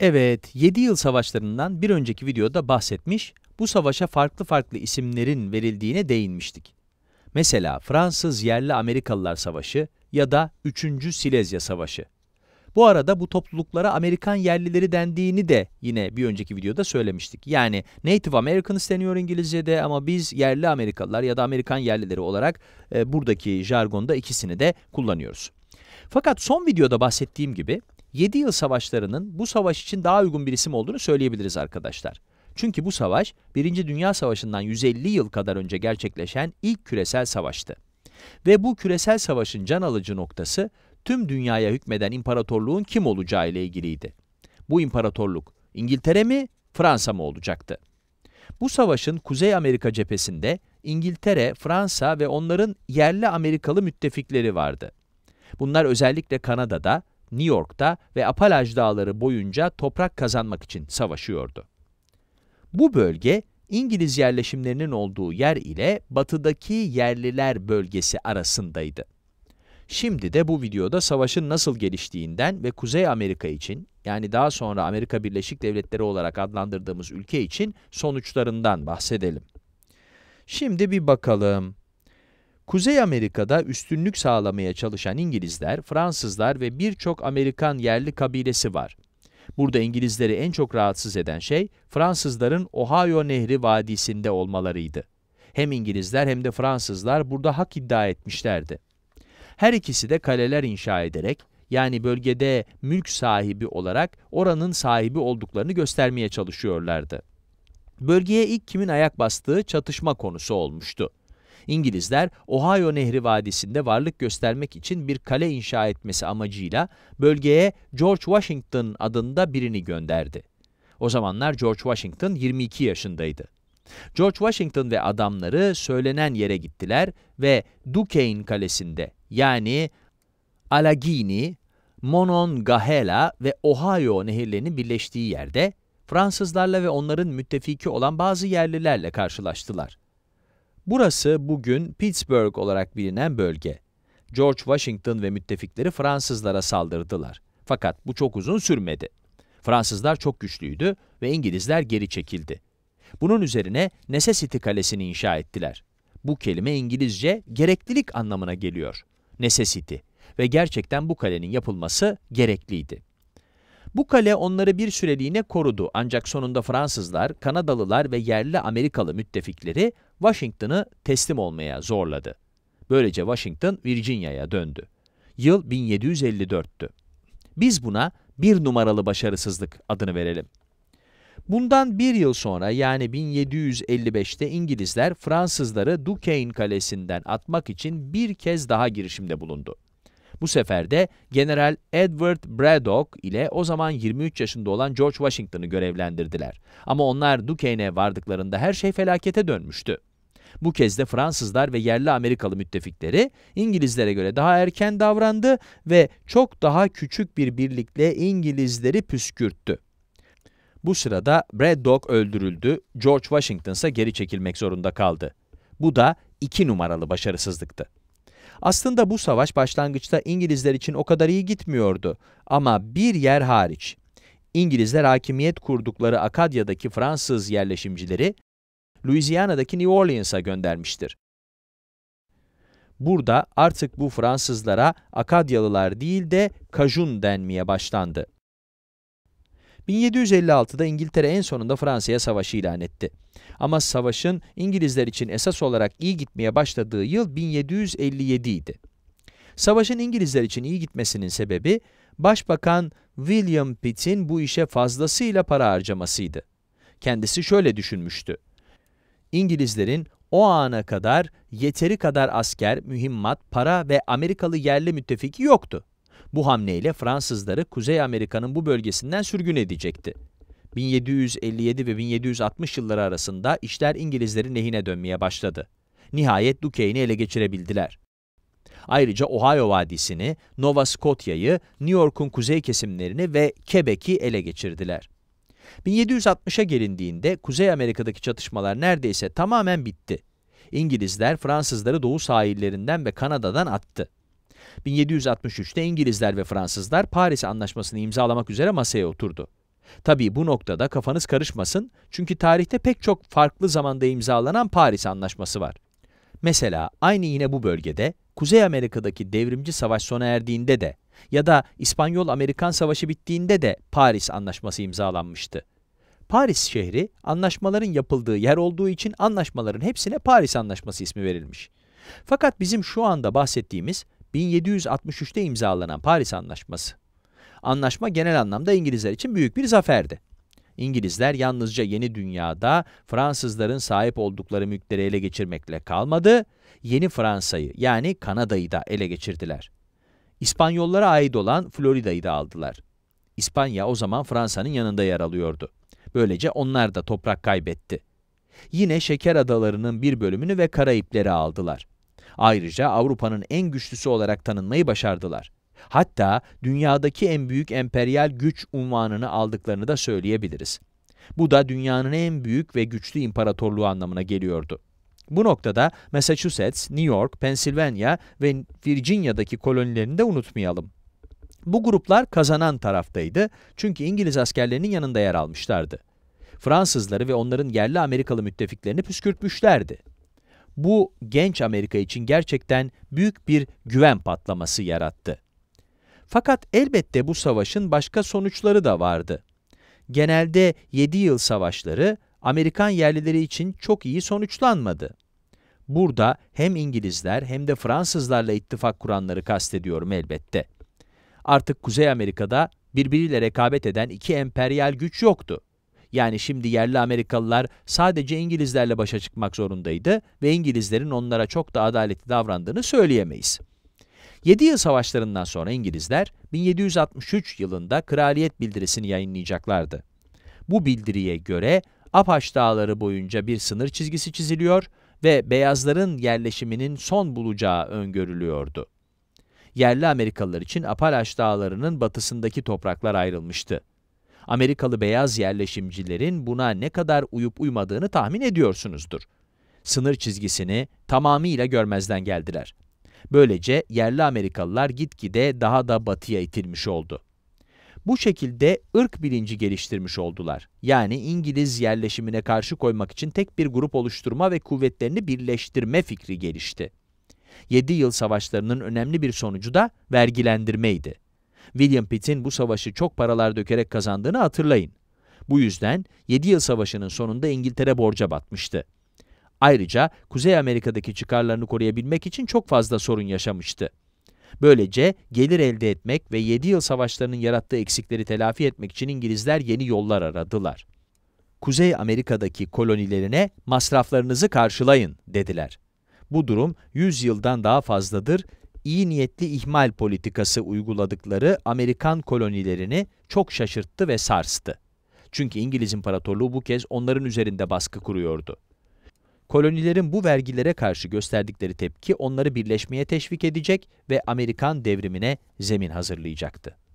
Evet, 7 yıl savaşlarından bir önceki videoda bahsetmiş, bu savaşa farklı farklı isimlerin verildiğine değinmiştik. Mesela Fransız yerli Amerikalılar Savaşı ya da 3. Silezya Savaşı. Bu arada bu topluluklara Amerikan yerlileri dendiğini de yine bir önceki videoda söylemiştik. Yani Native Americans deniyor İngilizce'de ama biz yerli Amerikalılar ya da Amerikan yerlileri olarak e, buradaki jargonda ikisini de kullanıyoruz. Fakat son videoda bahsettiğim gibi 7 yıl savaşlarının bu savaş için daha uygun bir isim olduğunu söyleyebiliriz arkadaşlar. Çünkü bu savaş 1. Dünya Savaşı'ndan 150 yıl kadar önce gerçekleşen ilk küresel savaştı. Ve bu küresel savaşın can alıcı noktası tüm dünyaya hükmeden imparatorluğun kim olacağı ile ilgiliydi. Bu imparatorluk İngiltere mi, Fransa mı olacaktı? Bu savaşın Kuzey Amerika cephesinde İngiltere, Fransa ve onların yerli Amerikalı müttefikleri vardı. Bunlar özellikle Kanada'da, New York'ta ve Apalaj Dağları boyunca toprak kazanmak için savaşıyordu. Bu bölge, İngiliz yerleşimlerinin olduğu yer ile batıdaki yerliler bölgesi arasındaydı. Şimdi de bu videoda savaşın nasıl geliştiğinden ve Kuzey Amerika için, yani daha sonra Amerika Birleşik Devletleri olarak adlandırdığımız ülke için sonuçlarından bahsedelim. Şimdi bir bakalım. Kuzey Amerika'da üstünlük sağlamaya çalışan İngilizler, Fransızlar ve birçok Amerikan yerli kabilesi var. Burada İngilizleri en çok rahatsız eden şey, Fransızların Ohio Nehri Vadisi'nde olmalarıydı. Hem İngilizler hem de Fransızlar burada hak iddia etmişlerdi. Her ikisi de kaleler inşa ederek, yani bölgede mülk sahibi olarak oranın sahibi olduklarını göstermeye çalışıyorlardı. Bölgeye ilk kimin ayak bastığı çatışma konusu olmuştu. İngilizler Ohio Nehri Vadisi'nde varlık göstermek için bir kale inşa etmesi amacıyla bölgeye George Washington adında birini gönderdi. O zamanlar George Washington 22 yaşındaydı. George Washington ve adamları söylenen yere gittiler ve Duquesne Kalesi'nde yani Allegheny, Monongahela ve Ohio nehirlerinin birleştiği yerde Fransızlarla ve onların müttefiki olan bazı yerlilerle karşılaştılar. Burası bugün Pittsburgh olarak bilinen bölge. George Washington ve müttefikleri Fransızlara saldırdılar. Fakat bu çok uzun sürmedi. Fransızlar çok güçlüydü ve İngilizler geri çekildi. Bunun üzerine Necessity Kalesi'ni inşa ettiler. Bu kelime İngilizce gereklilik anlamına geliyor. Necessity ve gerçekten bu kalenin yapılması gerekliydi. Bu kale onları bir süreliğine korudu ancak sonunda Fransızlar, Kanadalılar ve yerli Amerikalı müttefikleri Washington'ı teslim olmaya zorladı. Böylece Washington, Virginia'ya döndü. Yıl 1754'tü. Biz buna bir numaralı başarısızlık adını verelim. Bundan bir yıl sonra yani 1755'te İngilizler Fransızları Duquesne Kalesi'nden atmak için bir kez daha girişimde bulundu. Bu sefer de General Edward Braddock ile o zaman 23 yaşında olan George Washington'ı görevlendirdiler. Ama onlar Duquesne'e vardıklarında her şey felakete dönmüştü. Bu kez de Fransızlar ve yerli Amerikalı müttefikleri İngilizlere göre daha erken davrandı ve çok daha küçük bir birlikle İngilizleri püskürttü. Bu sırada Braddock öldürüldü, George Washington ise geri çekilmek zorunda kaldı. Bu da iki numaralı başarısızlıktı. Aslında bu savaş başlangıçta İngilizler için o kadar iyi gitmiyordu. Ama bir yer hariç. İngilizler hakimiyet kurdukları Akadya'daki Fransız yerleşimcileri, Louisiana'daki New Orleans'a göndermiştir. Burada artık bu Fransızlara Akadyalılar değil de Cajun denmeye başlandı. 1756'da İngiltere en sonunda Fransa'ya savaşı ilan etti. Ama savaşın İngilizler için esas olarak iyi gitmeye başladığı yıl 1757 idi. Savaşın İngilizler için iyi gitmesinin sebebi, Başbakan William Pitt'in bu işe fazlasıyla para harcamasıydı. Kendisi şöyle düşünmüştü. İngilizlerin o ana kadar yeteri kadar asker, mühimmat, para ve Amerikalı yerli müttefiki yoktu. Bu hamleyle Fransızları Kuzey Amerika'nın bu bölgesinden sürgün edecekti. 1757 ve 1760 yılları arasında işler İngilizlerin lehine dönmeye başladı. Nihayet Duquesne'i ele geçirebildiler. Ayrıca Ohio Vadisi'ni, Nova Scotia'yı, New York'un kuzey kesimlerini ve Quebec'i ele geçirdiler. 1760'a gelindiğinde Kuzey Amerika'daki çatışmalar neredeyse tamamen bitti. İngilizler Fransızları doğu sahillerinden ve Kanada'dan attı. 1763'te İngilizler ve Fransızlar Paris Anlaşması'nı imzalamak üzere masaya oturdu. Tabii bu noktada kafanız karışmasın çünkü tarihte pek çok farklı zamanda imzalanan Paris Anlaşması var. Mesela aynı yine bu bölgede Kuzey Amerika'daki devrimci savaş sona erdiğinde de ya da İspanyol-Amerikan Savaşı bittiğinde de Paris Anlaşması imzalanmıştı. Paris şehri anlaşmaların yapıldığı yer olduğu için anlaşmaların hepsine Paris Anlaşması ismi verilmiş. Fakat bizim şu anda bahsettiğimiz 1763'te imzalanan Paris Anlaşması. Anlaşma genel anlamda İngilizler için büyük bir zaferdi. İngilizler yalnızca yeni dünyada Fransızların sahip oldukları mülkleri ele geçirmekle kalmadı, yeni Fransa'yı yani Kanada'yı da ele geçirdiler. İspanyollara ait olan Florida'yı da aldılar. İspanya o zaman Fransa'nın yanında yer alıyordu. Böylece onlar da toprak kaybetti. Yine Şeker Adaları'nın bir bölümünü ve Karayipleri aldılar. Ayrıca Avrupa'nın en güçlüsü olarak tanınmayı başardılar. Hatta dünyadaki en büyük emperyal güç unvanını aldıklarını da söyleyebiliriz. Bu da dünyanın en büyük ve güçlü imparatorluğu anlamına geliyordu. Bu noktada Massachusetts, New York, Pennsylvania ve Virginia'daki kolonilerini de unutmayalım. Bu gruplar kazanan taraftaydı çünkü İngiliz askerlerinin yanında yer almışlardı. Fransızları ve onların yerli Amerikalı müttefiklerini püskürtmüşlerdi bu genç Amerika için gerçekten büyük bir güven patlaması yarattı. Fakat elbette bu savaşın başka sonuçları da vardı. Genelde 7 yıl savaşları Amerikan yerlileri için çok iyi sonuçlanmadı. Burada hem İngilizler hem de Fransızlarla ittifak kuranları kastediyorum elbette. Artık Kuzey Amerika'da birbiriyle rekabet eden iki emperyal güç yoktu. Yani şimdi yerli Amerikalılar sadece İngilizlerle başa çıkmak zorundaydı ve İngilizlerin onlara çok da adaletli davrandığını söyleyemeyiz. 7 yıl savaşlarından sonra İngilizler 1763 yılında kraliyet bildirisini yayınlayacaklardı. Bu bildiriye göre Apaç dağları boyunca bir sınır çizgisi çiziliyor ve beyazların yerleşiminin son bulacağı öngörülüyordu. Yerli Amerikalılar için Apalaş dağlarının batısındaki topraklar ayrılmıştı. Amerikalı beyaz yerleşimcilerin buna ne kadar uyup uymadığını tahmin ediyorsunuzdur. Sınır çizgisini tamamıyla görmezden geldiler. Böylece yerli Amerikalılar gitgide daha da batıya itilmiş oldu. Bu şekilde ırk bilinci geliştirmiş oldular. Yani İngiliz yerleşimine karşı koymak için tek bir grup oluşturma ve kuvvetlerini birleştirme fikri gelişti. 7 yıl savaşlarının önemli bir sonucu da vergilendirmeydi. William Pitt'in bu savaşı çok paralar dökerek kazandığını hatırlayın. Bu yüzden 7 yıl savaşının sonunda İngiltere borca batmıştı. Ayrıca Kuzey Amerika'daki çıkarlarını koruyabilmek için çok fazla sorun yaşamıştı. Böylece gelir elde etmek ve 7 yıl savaşlarının yarattığı eksikleri telafi etmek için İngilizler yeni yollar aradılar. Kuzey Amerika'daki kolonilerine masraflarınızı karşılayın dediler. Bu durum 100 yıldan daha fazladır iyi niyetli ihmal politikası uyguladıkları Amerikan kolonilerini çok şaşırttı ve sarstı. Çünkü İngiliz İmparatorluğu bu kez onların üzerinde baskı kuruyordu. Kolonilerin bu vergilere karşı gösterdikleri tepki onları birleşmeye teşvik edecek ve Amerikan devrimine zemin hazırlayacaktı.